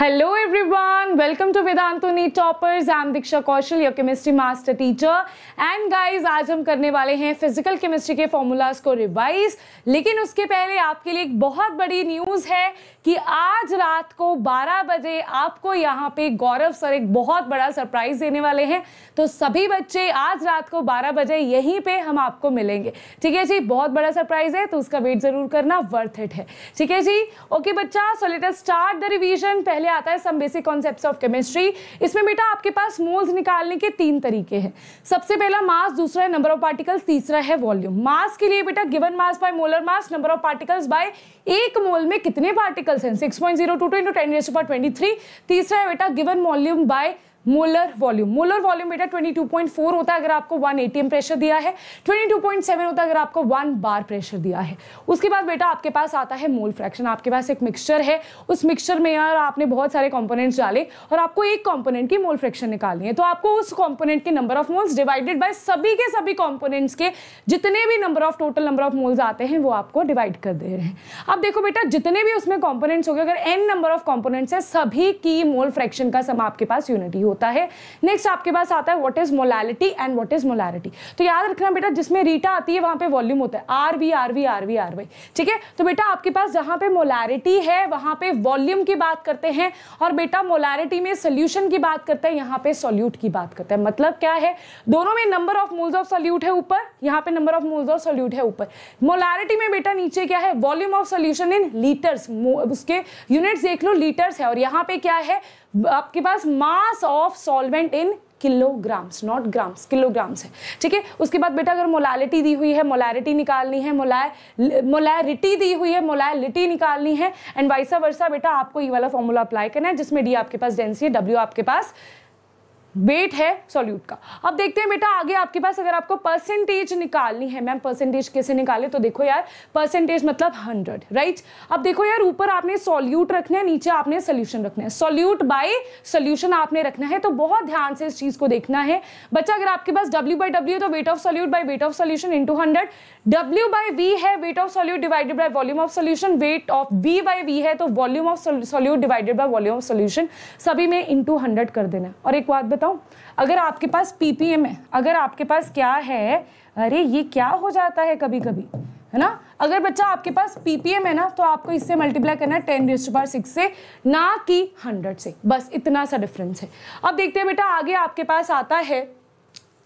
Hello everyone, welcome to Vedantuni toppers I am Diksha Kaushal your chemistry master teacher and guys आज हम करने वाले हैं फिजिकल केमिस्ट्री के फॉर्मूलाज को रिवाइज लेकिन उसके पहले आपके लिए एक बहुत बड़ी न्यूज़ है कि आज रात को 12 बजे आपको यहाँ पे गौरव सर एक बहुत बड़ा सरप्राइज देने वाले हैं तो सभी बच्चे आज रात को बारह बजे यहीं पर हम आपको मिलेंगे ठीक है जी बहुत बड़ा सरप्राइज है तो उसका वेट जरूर करना वर्थ इट है ठीक है जी ओके बच्चा सोलेटर स्टार्ट द रिविजन पहले आता है some basic concept of chemistry इसमें बेटा आपके पास मोल्स निकालने के तीन तरीके हैं सबसे पहला मास दूसरा है नंबर ऑफ पार्टिकल्स तीसरा है वॉल्यूम मास के लिए बेटा given mass by molar mass number of particles by एक मोल में कितने पार्टिकल्स हैं six point zero two two into ten raise पर ट्वेंटी थ्री तीसरा है बेटा given volume by molar volume molar volume बेटा 22.4 होता है अगर आपको 1 एटीएम प्रेशर दिया है 22.7 होता है अगर आपको 1 बार प्रेशर दिया है उसके बाद बेटा आपके पास आता है मोल फ्रैक्शन आपके पास एक मिक्सचर है उस मिक्सचर में यार आपने बहुत सारे कॉम्पोनेंट्स डाले और आपको एक कॉम्पोनेंट की मोल फ्रैक्शन निकालनी है तो आपको उस कॉम्पोनेंट के number of moles divided by सभी के सभी कॉम्पोनेंट्स के जितने भी number of total number of moles आते हैं वो आपको डिवाइड कर दे रहे हैं अब देखो बेटा जितने भी उसमें कॉम्पोनेंट्स हो गए अगर एन नंबर ऑफ कॉम्पोनेंट्स है सभी की मोल फ्रैक्शन का सम आपके पास यूनिटी हो होता है नेक्स्ट आपके पास आता है what is molality and what is molarity तो याद रखना बेटा जिसमें रीटा आती है वहां पे वॉल्यूम होता है R V R V R V R Y ठीक है तो बेटा आपके पास जहां पे मोलैरिटी है वहां पे वॉल्यूम की बात करते हैं और बेटा मोलैरिटी में सोल्यूशन की बात करते हैं यहाँ पे सोल्यूट की बात करते हैं मतलब क्या है दोनों में number of moles of solute है ऊपर यहाँ पे number of moles of solute है ऊपर मोलैरिटी में बेटा नीचे क्या है volume of solution in litres उसके यूनिट्स देख लो लीटर्स है और यहाँ पे क्या है आपके पास mass of solvent in kilograms not grams kilograms है ठीक है उसके बाद बेटा अगर मोलालिटी दी हुई है मोलैरिटी निकालनी है मोलाय मोलैरिटी दी हुई है मोलैलिटी निकालनी है एंड वाइसा वर्षा बेटा आपको ये वाला फॉर्मूला अप्लाई करना है जिसमें डी आपके पास डेंसी है डब्ल्यू आपके पास वेट है सॉल्यूट का अब देखते हैं बेटा आगे आपके पास अगर आपको परसेंटेज निकालनी है मैम परसेंटेज कैसे निकाले तो देखो यार परसेंटेज मतलब हंड्रेड राइट अब देखो यार ऊपर आपने सॉल्यूट रखना है नीचे आपने सोल्यूशन रखना है सॉल्यूट बाय सोल्यूशन आपने रखना है तो बहुत ध्यान से इस चीज़ को देखना है बच्चा अगर आपके पास डब्ल्यू बाई डब्ल्यू है तो weight of solute by weight of solution into hundred W by V है weight of solute divided by volume of solution weight of B by V है तो volume of solute divided by volume of solution सभी में into hundred कर देना और एक बात बताऊँ अगर आपके पास पीपीएम है अगर आपके पास क्या है अरे ये क्या हो जाता है कभी कभी है ना अगर बच्चा आपके पास पीपीएम है ना तो आपको इससे मल्टीप्लाई करना है टेन रेस्ट बार सिक्स से ना कि हंड्रेड से बस इतना सा डिफरेंस है अब देखते हैं बेटा आगे आपके पास आता है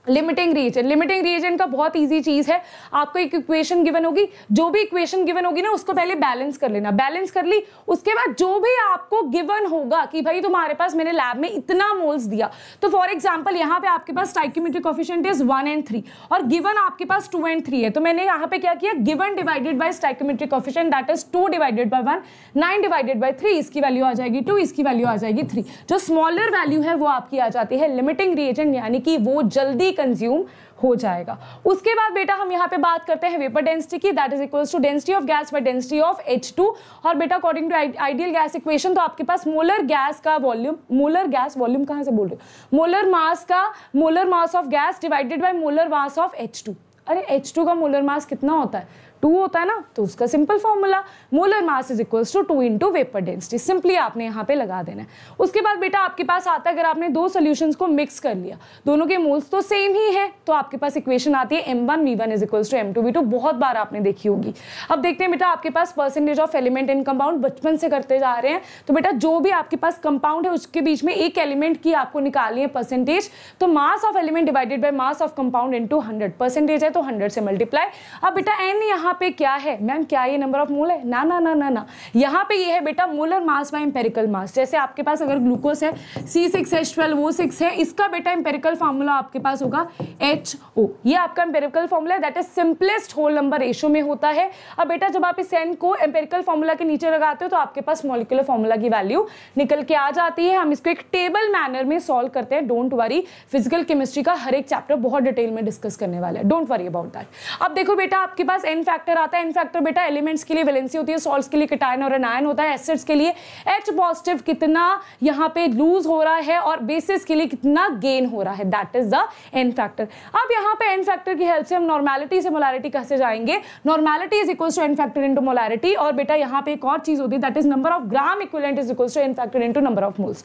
लिमिटिंग रीजन लिमिटिंग रीजन का बहुत इजी चीज़ है आपको एक इक्वेशन गिवन होगी जो भी इक्वेशन गिवन होगी ना उसको पहले बैलेंस कर लेना बैलेंस कर ली उसके बाद जो भी आपको गिवन होगा कि भाई तुम्हारे पास मैंने लैब में इतना मोल्स दिया तो फॉर एग्जाम्पल यहाँ पे आपके पास stoichiometric coefficient is one and three और गिवन आपके पास टू एंड थ्री है तो मैंने यहाँ पे क्या किया given divided by stoichiometric coefficient that is two divided by one nine divided by three इसकी वैल्यू आ जाएगी टू इसकी वैल्यू आ जाएगी थ्री जो स्मॉलर वैल्यू है वो आपकी आ जाती है लिमिटिंग रिएजेंट यानी कि वो जल्दी कंज्यूम हो जाएगा उसके बाद बेटा हम यहाँ पे बात करते हैं वेपर डेंसिटी की that is equal to density of gas by density of H two और बेटा according to ideal gas equation तो आपके पास मोलर गैस का वॉल्यूम मोलर गैस वॉल्यूम कहाँ से बोल रहे हो मोलर मास का molar mass of gas divided by molar mass of H अरे एच का मोलर मास कितना होता है टू होता है ना तो उसका simple formula molar mass is equals to two into vapour density simply आपने यहाँ पे लगा देना है उसके बाद बेटा आपके पास आता है अगर आपने दो सोल्यूशन को मिक्स कर लिया दोनों के मोल्स तो सेम ही है तो आपके पास इक्वेशन आती है M one V one is equals to M two V two बहुत बार आपने देखी होगी अब देखते हैं बेटा आपके पास percentage of element in compound बचपन से करते जा रहे हैं तो बेटा जो भी आपके पास कंपाउंड है उसके बीच में एक एलिमेंट की आपको निकालनी है परसेंटेज तो mass of element divided by mass of compound into hundred percentage है तो हंड्रेड से मल्टीप्लाई अब बेटा एन यहाँ यहाँ पे क्या है मैम क्या ये नंबर ऑफ मोल है ना ना ना ना ना यहाँ पे ये है बेटा molar mass by empirical mass जैसे आपके पास अगर ग्लूकोज है सी सिक्स एच ट्वेल्व वो सिक्स है इसका बेटा एम्पेरिकल फार्मूला आपके पास होगा एच ओ ये आपका empirical formula that is simplest whole number ratio में होता है अब बेटा जब आप इस एन को एम्पेरिकल फार्मूला के नीचे लगाते हो तो आपके पास मोलिकुलर फार्मूला की वैल्यू निकल के आ जाती है हम इसको एक टेबल मैनर में सॉल्व करते हैं डोंट वरी फिजिकल केमिस्ट्री का हर एक चैप्टर बहुत डिटेल में डिस्कस करने वाला है डोंट वरी अबाउट दैट अब देखो बेटा आपके पास एन फैक्टर फैक्टर आता है एन फैक्टर बेटा एलिमेंट्स के लिए वैलेंसी होती है सॉल्ट के लिए किटाइन और एनायन होता है एसिड्स के लिए एच पॉजिटिव कितना यहाँ पे लूज हो रहा है और बेसिस के लिए कितना गेन हो रहा है that is the N factor अब यहाँ पे एन फैक्टर की हेल्प से हम नॉर्मैलिटी से मोलैरिटी कैसे जाएंगे normality is equal to N factor in molarity और बेटा यहाँ पे एक और चीज होती है that is number of gram equivalent is equal to N factor into number of moles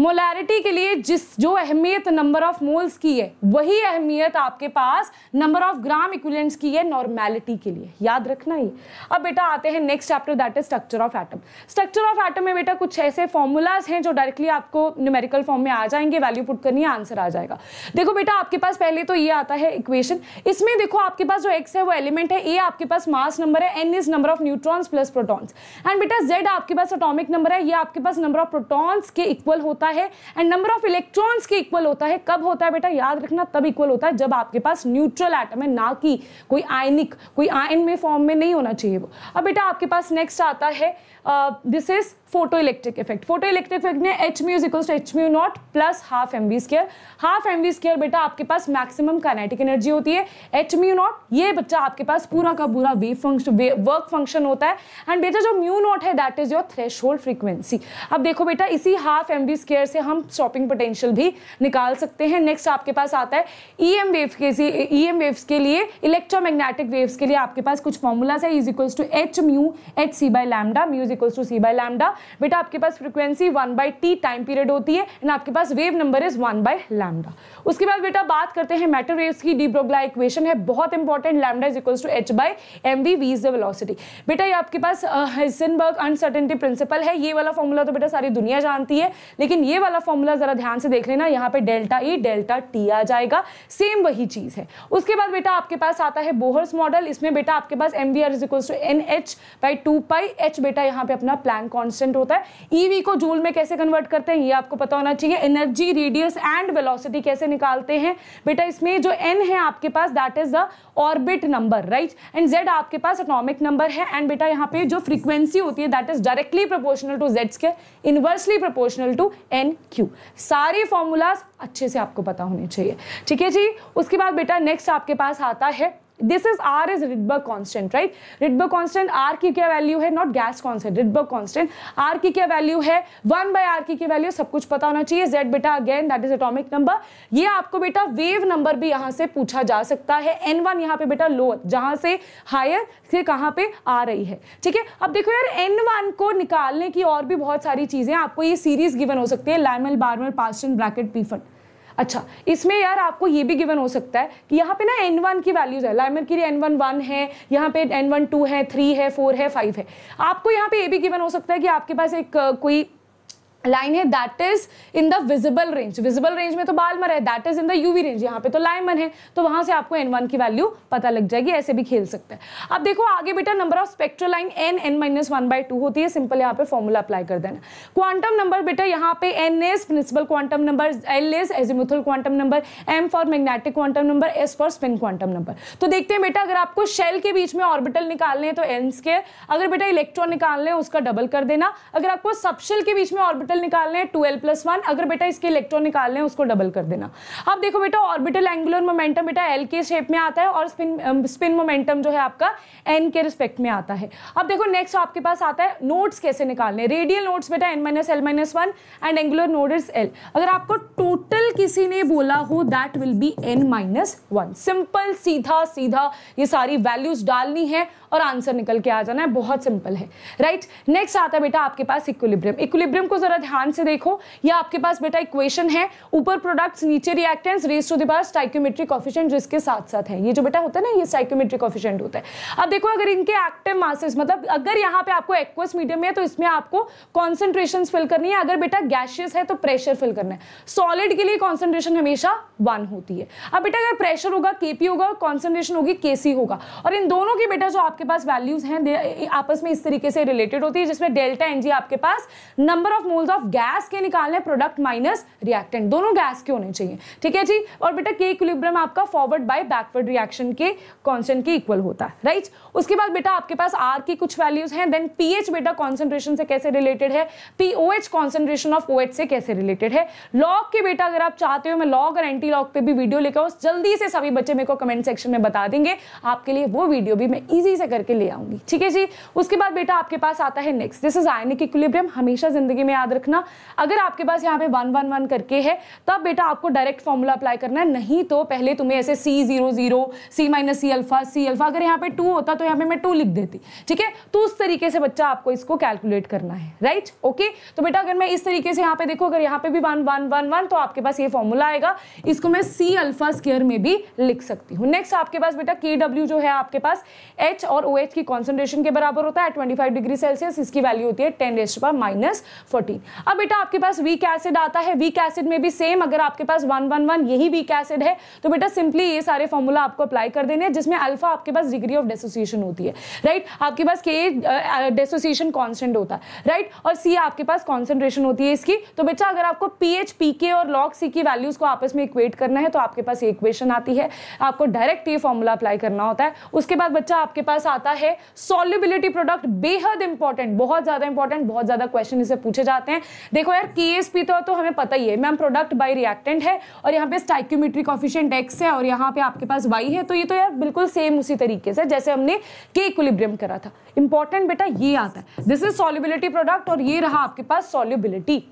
molarity के लिए जिस जो अहमियत नंबर ऑफ मोल्स की है वही अहमियत आपके पास नंबर ऑफ ग्राम इक्विलेंट्स की है नॉर्मैलिटी के लिए याद रखना ही अब बेटा आते हैं next chapter that is structure of atom structure of atom में बेटा कुछ ऐसे फॉर्मूलाज हैं जो डायरेक्टली आपको न्यूमेरिकल फॉर्म में आ जाएंगे वैल्यू पुट करनी आंसर आ जाएगा देखो बेटा आपके पास पहले तो ये आता है इक्वेशन इसमें देखो आपके पास जो एक्स है वो एलिमेंट है ए आपके पास मास नंबर है N is number of neutrons plus protons and बेटा जेड आपके पास अटोमिक नंबर है ये आपके पास नंबर ऑफ प्रोटॉन्स के इक्वल होता होता है एंड नंबर ऑफ इलेक्ट्रॉन्स के इक्वल होता है कब होता है बेटा याद रखना तब इक्वल होता है जब आपके पास न्यूट्रल एटम है ना कि कोई आयनिक कोई आयन में फॉर्म में नहीं होना चाहिए वो अब बेटा आपके पास नेक्स्ट आता है this is photo electric effect photo electric effect में H mus equals to H mu not plus half M V square half M V square बेटा आपके पास मैक्सिमम काइनेटिक एनर्जी होती है एच म्यू नॉट ये बच्चा आपके पास पूरा का पूरा वेव फंक्शन वर्क फंक्शन होता है एंड बेटा जो म्यू नॉट है that is your threshold frequency अब देखो बेटा इसी half M V square square से हम शॉपिंग पोटेंशियल भी निकाल सकते हैं नेक्स्ट आपके पास आता है ई एम वेव के ई एम वेव्स के लिए इलेक्ट्रोमैग्नेटिक वेव्स के लिए आपके पास कुछ फॉर्मूलाज है is equals to H mu H C by lambda mus equals to C by lambda बेटा आपके पास frequency one by T time period होती है एंड आपके पास wave number is one by lambda उसके बाद बेटा बात करते हैं मैटर वेव्स की डीब्रोगला इक्वेशन है बहुत important lambda is equals to H by M V V is the velocity बेटा ये आपके पास हिसनबर्ग अनसर्टेनिटी प्रिंसिपल है ये वाला फॉर्मूला तो बेटा सारी दुनिया जानती है लेकिन ये वाला फॉर्मूला ज़रा ध्यान से देख लेना यहाँ पे डेल्टा ई डेल्टा टी आ जाएगा सेम वही चीज़ है उसके बाद बेटा आपके पास आता है बोहर्स मॉडल इसमें बेटा आपके पास M V R is equals to N H by two pi H बेटा यहाँ पे अपना प्लैंक कॉन्स्टेंट होता है ई e वी को जूल में कैसे कन्वर्ट करते हैं ये आपको पता होना चाहिए एनर्जी रेडियस एंड वेलोसिटी कैसे निकालते हैं बेटा इसमें जो एन है आपके पास that is the orbit number right and Z आपके पास अटोमिक नंबर है एंड बेटा यहाँ पे जो फ्रीक्वेंसी होती है that is directly proportional to जेड्स के inversely proportional to N cube सारे फॉर्मूलाज अच्छे से आपको पता होने चाहिए ठीक है जी उसके बाद बेटा नेक्स्ट आपके पास आता है this is R is Rydberg constant right Rydberg constant R की क्या वैल्यू है not gas constant Rydberg constant R की क्या वैल्यू है वन बाय आर की वैल्यू सब कुछ पता होना चाहिए जेड बेटा again that is atomic number ये आपको बेटा वेव नंबर भी यहाँ से पूछा जा सकता है एन वन यहाँ पे बेटा लोअर जहाँ से हायर से कहाँ पे आ रही है ठीक है अब देखो यार एन वन को निकालने की और भी बहुत सारी चीज़ें आपको ये सीरीज गिवन हो सकती है लैमल बारमल पास्टन ब्रैकेट पीफन अच्छा इसमें यार आपको ये भी गिवन हो सकता है कि यहाँ पे ना एन वन की वैल्यूज है लाइमर की एन वन वन है यहाँ पे एन वन टू है थ्री है फोर है फाइव है आपको यहाँ पे ये भी गिवन हो सकता है कि आपके पास एक कोई लाइन है that is in the visible range visible range में तो बालमर है that is in the UV range यहाँ पे तो लाइमन है तो वहां से आपको एन वन की वैल्यू पता लग जाएगी ऐसे भी खेल सकते हैं अब देखो आगे बेटा number of spectral line n n minus one by two होती है सिंपल यहाँ पे फॉर्मूला अप्लाई कर देना क्वांटम नंबर बेटा यहाँ पे n s principal quantum number l s azimuthal quantum number m for magnetic quantum number s for spin quantum number तो देखते हैं बेटा अगर आपको शेल के बीच में ऑर्बिटल निकालने हैं तो एन स्केयर अगर बेटा इलेक्ट्रॉन निकालने उसका डबल कर देना अगर आपको सबशेल के बीच में ऑर्बिटल ऑर्बिटल निकालने हैं टू एल प्लस वन अगर बेटा इसके इलेक्ट्रॉन निकालने हैं उसको डबल कर देना अब देखो बेटा ऑर्बिटल एंगुलर मोमेंटम बेटा एल के शेप में आता है और स्पिन स्पिन मोमेंटम जो है आपका एन के रिस्पेक्ट में आता है अब देखो नेक्स्ट आपके पास आता है नोट्स कैसे निकालने रेडियल नोट्स बेटा n minus l minus one and angular node is l अगर आपको टोटल किसी ने बोला हो that will be n minus one simple सीधा सीधा ये सारी वैल्यूज डालनी है और आंसर निकल के आ जाना है बहुत सिंपल है राइट right? नेक्स्ट आता है बेटा आपके पास इक्विलिब्रियम इक्विलिब्रियम को जरा ध्यान से देखो ये आपके पास बेटा इक्वेशन है ऊपर प्रोडक्ट्स नीचे रिएक्टेंट्स रेस टू दास टाइक्योमेट्रिक ऑफिशेंट जिसके साथ साथ है ये जो बेटा होता है ना ये स्टाइक्योमेट्रिक ऑफिशेंट होता है अब देखो अगर इनके एक्टिव मासेस मतलब अगर यहाँ पे आपको एक्वस मीडियम है तो इसमें आपको कॉन्सेंट्रेशन फिल करनी है अगर बेटा गैशियस है तो प्रेशर फिल करना है सॉलिड के लिए कॉन्सेंट्रेशन हमेशा वन होती है अब बेटा अगर प्रेशर होगा केपी होगा कॉन्सेंट्रेशन होगी केसी होगा और इन दोनों की बेटा जो आपके पास वैल्यूज हैं आपस में इस तरीके से रिलेटेड होती है जिसमें डेल्टा एनजी आपके पास number of moles of gas के निकालने प्रोडक्ट माइनस रिएक्टेंट दोनों गैस के होने चाहिए ठीक है जी और बेटा के इक्विलिब्रियम आपका फॉरवर्ड बाय बैकवर्ड रिएक्शन के कॉन्स्टेंट के इक्वल होता है राइट उसके बाद बेटा आपके पास आर की कुछ वैल्यूज हैं देन पीएच बेटा कॉन्सेंट्रेशन से कैसे रिलेटेड है पीओएच कॉन्सेंट्रेशन ऑफ ओएच से कैसे रिलेटेड है लॉग के बेटा अगर आप चाहते हो मैं लॉग और एंटी लॉग पे भी वीडियो लेकर उस जल्दी से सभी बच्चे मेरे को कमेंट सेक्शन में बता देंगे आपके लिए वो वीडियो भी मैं ईजी से करके ले आऊंगी ठीक है जी उसके बाद बेटा आपके पास आता है next this is ionic equilibrium हमेशा जिंदगी में याद रख रखना अगर आपके पास यहाँ पे वन वन वन करके है तब बेटा आपको डायरेक्ट फॉर्मूला अप्लाई करना है नहीं तो पहले तुम्हें ऐसे C zero zero C minus C alpha C alpha अगर यहाँ पे टू होता तो यहाँ पे मैं टू लिख देती ठीक है तो उस तरीके से बच्चा आपको इसको कैलकुलेट करना है राइट ओके तो बेटा अगर मैं इस तरीके से यहाँ पे देखो अगर यहाँ पे भी वन वन वन वन तो आपके पास ये फॉर्मूला आएगा इसको मैं सी अल्फा स्केयर में भी लिख सकती हूँ नेक्स्ट आपके पास बेटा के डब्ल्यू जो है आपके पास एच और ओ एच की कॉन्सेंट्रेशन के बराबर होता है ट्वेंटी फाइव डिग्री सेल्सियस इसकी वैल्यू होती है टेन रेस्ट पर माइनस फोर्टीन अब बेटा आपके पास वीक एसिड आता है वीक एसिड में भी सेम अगर आपके पास वन वन वन यही वीक एसिड है तो बेटा सिंपली ये सारे फॉर्मूला आपको अप्लाई कर देने हैं जिसमें अल्फा आपके पास डिग्री ऑफ डेसोसिएशन होती है राइट आपके पास के डेसोसिएशन कॉन्स्टेंट होता है राइट और सी आपके पास कॉन्सेंट्रेशन होती है इसकी तो बेटा अगर आपको पी एच पी के और लॉग सी की वैल्यूज को आपस में इक्वेट करना है तो आपके पास इक्वेशन आती है आपको डायरेक्ट ये फॉर्मूला अप्लाई करना होता है उसके बाद बच्चा आपके पास आता है सॉल्युबिलिटी प्रोडक्ट बेहद इंपॉर्टेंट बहुत ज्यादा इंपॉर्टेंट बहुत ज्यादा क्वेश्चन इसे पूछे जाते हैं हैं देखो यार के तो, तो हमें पता ही है मैम प्रोडक्ट बाई रिएक्टेंट है और यहाँ पे स्टाइक्यूमेट्री कॉफिशेंट एक्स है और यहाँ पे आपके पास वाई है तो ये तो यार बिल्कुल सेम उसी तरीके से जैसे हमने के इक्विलिब्रियम करा था इंपॉर्टेंट बेटा ये आता है दिस इज सॉल्युबिलिटी प्रोडक्ट और ये रहा आपके पास सॉल्युबिलिटी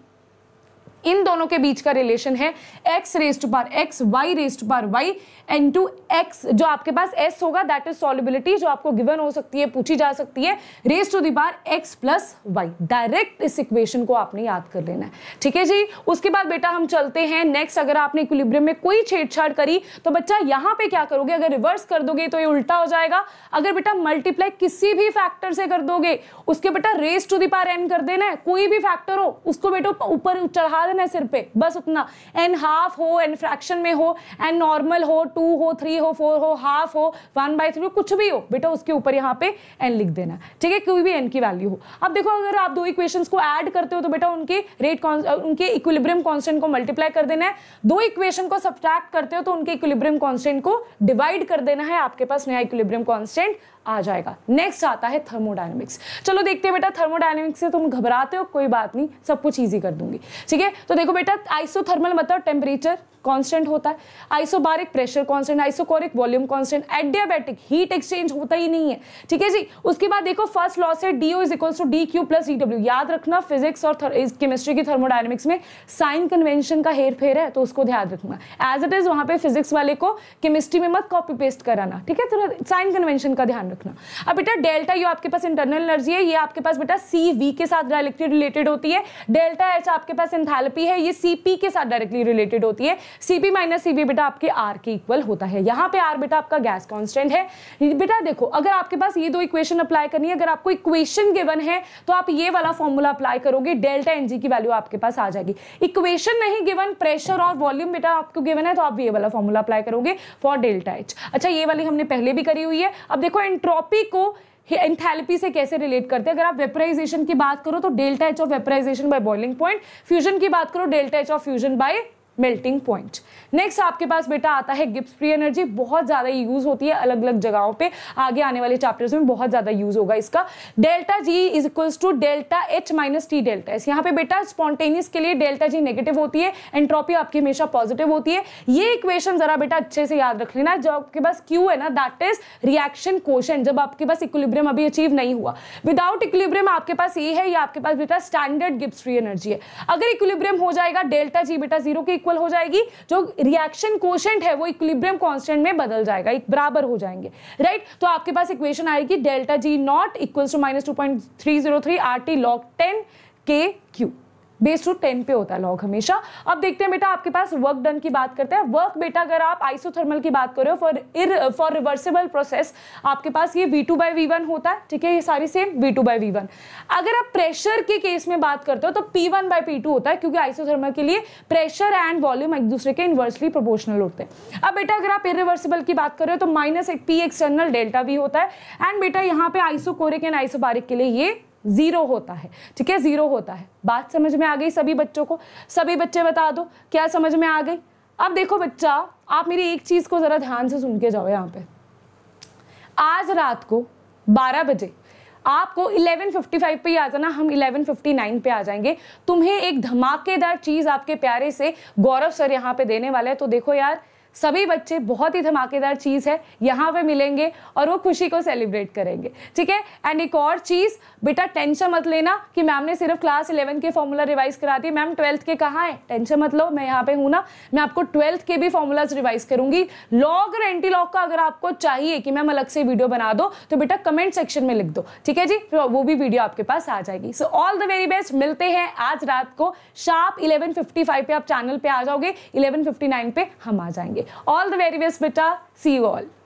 इन दोनों के बीच का रिलेशन है x raised to bar x y raised to bar y n to x जो आपके पास एस होगा दैट इज सॉलिबिलिटी जो आपको गिवन हो सकती है पूछी जा सकती है raised to the bar x plus y direct इस इक्वेशन को आपने याद कर लेना है ठीक है जी उसके बाद बेटा हम चलते हैं नेक्स्ट अगर आपने इक्विलिब्रियम में कोई छेड़छाड़ करी तो बच्चा यहां पे क्या करोगे अगर रिवर्स कर दोगे तो ये उल्टा हो जाएगा अगर बेटा मल्टीप्लाई किसी भी फैक्टर से कर दोगे उसके बेटा raised to the power n कर देना है कोई भी फैक्टर हो उसको बेटा ऊपर चढ़ा है सिर पे बस उतना एन हाफ हो एन फ्रैक्शन में हो एन नॉर्मल हो टू हो थ्री हो फोर हो हाफ हो वन बाई थ्री हो कुछ भी हो बेटा उसके ऊपर यहाँ पे एन लिख देना ठीक है कोई भी एन की वैल्यू हो अब देखो अगर आप दो इक्वेशन को ऐड करते हो तो बेटा उनके रेट उनके इक्विलिब्रियम कॉन्स्टेंट को मल्टीप्लाई कर देना है दो इक्वेशन को सब्ट्रैक्ट करते हो तो उनके इक्विलिब्रियम कॉन्स्टेंट को डिवाइड कर देना है आपके पास नया इक्विलिब्रियम कॉन्स्टेंट आ जाएगा नेक्स्ट आता है थर्मोडाइनमिक्स चलो देखते हैं बेटा थर्मोडाइनमिक्स से तुम घबराते हो कोई बात नहीं सब कुछ ईजी कर दूंगी ठीक है तो देखो बेटा आइसोथर्मल मतलब टेम्परेचर कांस्टेंट होता है isobaric pressure constant isochoric volume constant adiabatic heat exchange होता ही नहीं है ठीक है जी उसके बाद देखो फर्स्ट लॉ से D O is equals to D Q plus D W W याद रखना फिजिक्स और केमिस्ट्री की थर्मोडाइनमिक्स में साइन कन्वेंशन का हेर फेर है तो उसको ध्यान रखना एज इट इज वहाँ पर फिजिक्स वाले को केमिस्ट्री में मत कॉपी पेस्ट कराना ठीक है थोड़ा साइन कन्वेंशन का ध्यान रखना अब बेटा डेल्टा यू आपके पास इंटरनल एनर्जी है ये आपके पास बेटा सी वी के साथ डायरेक्टली रिलेटेड होती है डेल्टा एच आपके पास इंथेलपी है ये सी पी के साथ डायरेक्टली रिलेटेड होती है सी पी माइनस सी बेटा आपके आर के इक्वल होता है यहाँ पे आर बेटा आपका गैस कॉन्स्टेंट है बेटा देखो अगर आपके पास ये दो इक्वेशन अप्लाई करनी है अगर आपको इक्वेशन गिवन है तो आप ये वाला फॉर्मूला अप्लाई करोगे डेल्टा एनजी की वैल्यू आपके पास आ जाएगी इक्वेशन नहीं गिवन प्रेशर और वॉल्यूम बेटा आपको गिवन है तो आप ये वाला फॉर्मूला अप्लाई करोगे फॉर डेल्टा एच अच्छा ये वाली हमने पहले भी करी हुई है अब देखो एंट्रोपी को एंथैल्पी से कैसे रिलेट करते हैं अगर आप वेपराइजेशन की बात करो तो delta h of vaporization by boiling point fusion की बात करो delta h of fusion by melting point next आपके पास बेटा आता है गिप्स फ्री एनर्जी बहुत ज़्यादा यूज़ होती है अलग अलग जगहों पे आगे आने वाले चैप्टर्स में बहुत ज़्यादा यूज़ होगा इसका delta g is equals to delta h minus t delta s यहाँ पे बेटा स्पॉन्टेनियस के लिए डेल्टा जी नेगेटिव होती है एंट्रोपी आपकी हमेशा पॉजिटिव होती है ये इक्वेशन ज़रा बेटा अच्छे से याद रख लेना जो आपके पास क्यू है ना दैट इज रिएक्शन क्वेश्चन जब आपके पास इक्वलिब्रियम अभी अचीव नहीं हुआ विदाउट इक्विलिब्रियम आपके पास ये है या आपके पास बेटा स्टैंडर्ड गिप्स फ्री एनर्जी है अगर इक्वलिब्रियम हो जाएगा डेल्टा जी बेटा जीरो की इक्वल हो जाएगी जो रिएक्शन कोशेंट है वो इक्विलिब्रियम कांस्टेंट में बदल जाएगा एक बराबर हो जाएंगे राइट तो आपके पास इक्वेशन आएगी delta g not equals to minus two point three zero three r t log ten k q base to ten पे होता है लॉग हमेशा अब देखते हैं बेटा आपके पास वर्क डन की बात करते हैं वर्क बेटा अगर आप आइसोथर्मल की बात करो फॉर इर फॉर रिवर्सिबल प्रोसेस आपके पास ये v two by v one होता है ठीक है ये सारी same v two by v one अगर आप प्रेशर के केस में बात करते हो तो p one by p two होता है क्योंकि आइसोथर्मल के लिए प्रेशर एंड वॉल्यूम एक दूसरे के इन्वर्सली प्रोपोर्शनल होते हैं अब बेटा अगर आप इरिवर्सिबल की बात करो तो माइनस एक पी एक्सटर्नल डेल्टा वी होता है एंड बेटा यहाँ पे आइसोकोरिक एंड आइसोबारिक के लिए ये ज़ीरो होता है ठीक है ज़ीरो होता है बात समझ में आ गई सभी बच्चों को सभी बच्चे बता दो क्या समझ में आ गई अब देखो बच्चा आप मेरी एक चीज़ को ज़रा ध्यान से सुन के जाओ यहाँ पे आज रात को 12 बजे आपको 11:55 पे ही आ जाना हम 11:59 पे आ जाएंगे तुम्हें एक धमाकेदार चीज़ आपके प्यारे से गौरव सर यहाँ पे देने वाले हैं तो देखो यार सभी बच्चे बहुत ही धमाकेदार चीज़ है यहाँ पे मिलेंगे और वो खुशी को सेलिब्रेट करेंगे ठीक है एंड एक और चीज़ बेटा टेंशन मत लेना कि मैम ने सिर्फ क्लास इलेवन के फॉर्मूला रिवाइज करा दिए मैम ट्वेल्थ के कहाँ है टेंशन मत लो मैं यहाँ पे हूँ ना मैं आपको ट्वेल्थ के भी फॉर्मूलाज रिवाइज करूंगी लॉग और एंटी लॉग का अगर आपको चाहिए कि मैम अलग से वीडियो बना दो तो बेटा कमेंट सेक्शन में लिख दो ठीक है जी वो भी वीडियो आपके पास आ जाएगी so all the very best मिलते हैं आज रात को शार्प इलेवन पे आप चैनल पर आ जाओगे इलेवन पे हम आ जाएंगे All the very best, beta. See you all.